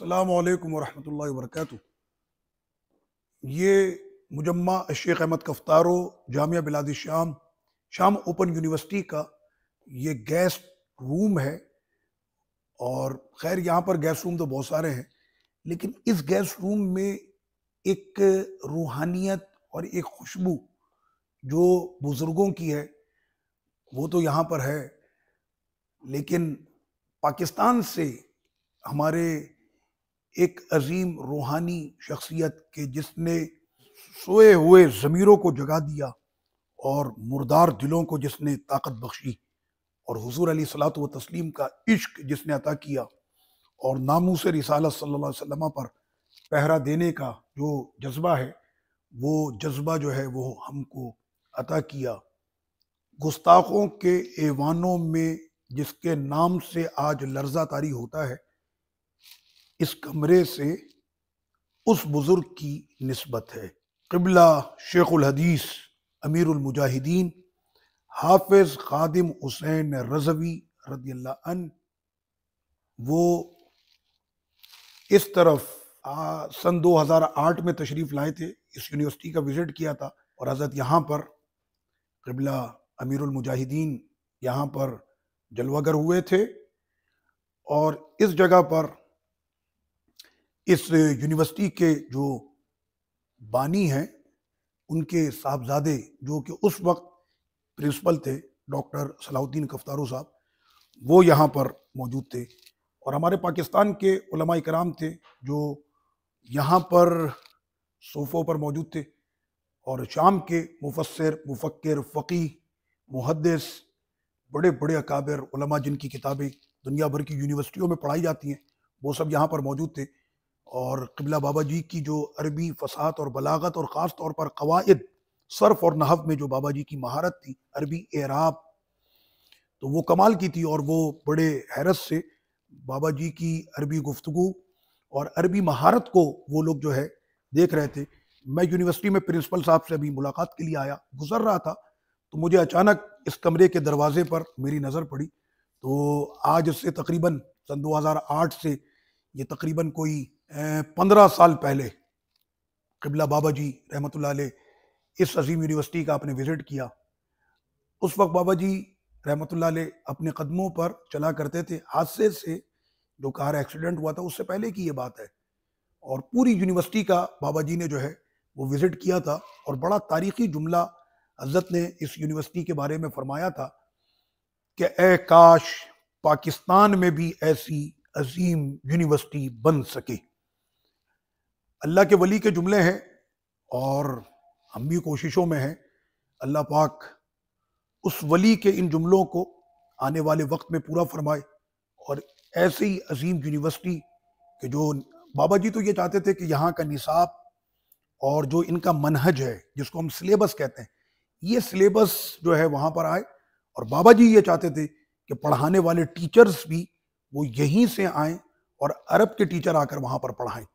अल्लाम वरहमल वर्क ये मुजम्मा शेख अहमद कफ्तारो जामिया बिलादी शाम शाम ओपन यूनिवर्सिटी का ये गेस्ट रूम है और खैर यहाँ पर गेस्ट रूम तो बहुत सारे हैं लेकिन इस गेस्ट रूम में एक रूहानियत और एक खुशबू जो बुज़ुर्गों की है वो तो यहाँ पर है लेकिन पाकिस्तान से हमारे एक अजीम रूहानी शख्सियत के जिसने सोए हुए ज़मीरों को जगा दिया और मुर्दार दिलों को जिसने ताकत बख्शी और हुजूर अली सलात व तस्लीम का इश्क जिसने अता किया और नामू से रिसालत सल्ला पर पहरा देने का जो जज्बा है वो जज्बा जो है वो हमको अता किया गुस्ताखों के ऐवानों में जिसके नाम से आज लर्जा तारी होता है इस कमरे से उस बुज़ुर्ग की नस्बत है कबला शेख़ुलहदीस अमीरमुजाहिदीन हाफिज़ खादिम हुसैन रजवी रदी वो इस तरफ आ, सन 2008 में तशरीफ़ लाए थे इस यूनिवर्सिटी का विज़िट किया था और हज़रत यहाँ पर कबला अमीरमुजाहिदीन यहाँ पर जलवागर हुए थे और इस जगह पर इस यूनिवर्सिटी के जो बानी हैं उनके साहबजादे जो कि उस वक्त प्रिंसिपल थे डॉक्टर सलाउद्दीन कफ्तारू साहब वो यहाँ पर मौजूद थे और हमारे पाकिस्तान के उलमा कराम थे जो यहाँ पर सोफ़ों पर मौजूद थे और शाम के मुफसर मुफक्र फ़कीह मुहदस बड़े बड़े अकाबिर उलमा जिनकी किताबें दुनिया भर की यूनिवर्सिटियों में पढ़ाई जाती हैं वो सब यहाँ पर मौजूद थे और कबला बाबा जी की जो अरबी फसात और बलागत और ख़ास तौर पर कवायद सर्फ और नहफ़ में जो बाबा जी की महारत थी अरबी एराब तो वो कमाल की थी और वो बड़े हैरत से बाबा जी की अरबी गुफ्तु और अरबी महारत को वो लोग जो है देख रहे थे मैं यूनिवर्सिटी में प्रिंसिपल साहब से अभी मुलाकात के लिए आया गुजर रहा था तो मुझे अचानक इस कमरे के दरवाजे पर मेरी नज़र पड़ी तो आज से तकरीबन सन 2008 से ये तकरीबन कोई पंद्रह साल पहले कबला बाबा जी रहमत इस अजीम यूनिवर्सिटी का आपने विज़िट किया उस वक्त बाबा जी रहमत अपने कदमों पर चला करते थे हादसे से जो कार एक्सीडेंट हुआ था उससे पहले की ये बात है और पूरी यूनिवर्सिटी का बाबा जी ने जो है वो विज़िट किया था और बड़ा तारीखी जुमला हजरत ने इस यूनिवर्सिटी के बारे में फरमाया था कि ए काश पाकिस्तान में भी ऐसी अजीम यूनिवर्सिटी बन सके अल्लाह के वली के जुमले हैं और हम भी कोशिशों में हैं अल्लाह पाक उस वली के इन जुमलों को आने वाले वक्त में पूरा फरमाए और ऐसी ही अजीम यूनिवर्सिटी के जो बाबा जी तो ये चाहते थे कि यहाँ का निसाब और जो इनका मनहज है जिसको हम सिलेबस कहते हैं ये सिलेबस जो है वहाँ पर आए और बाबा जी ये चाहते थे कि पढ़ाने वाले टीचर्स भी वो यहीं से आए और अरब के टीचर आकर वहाँ पर पढ़ाएँ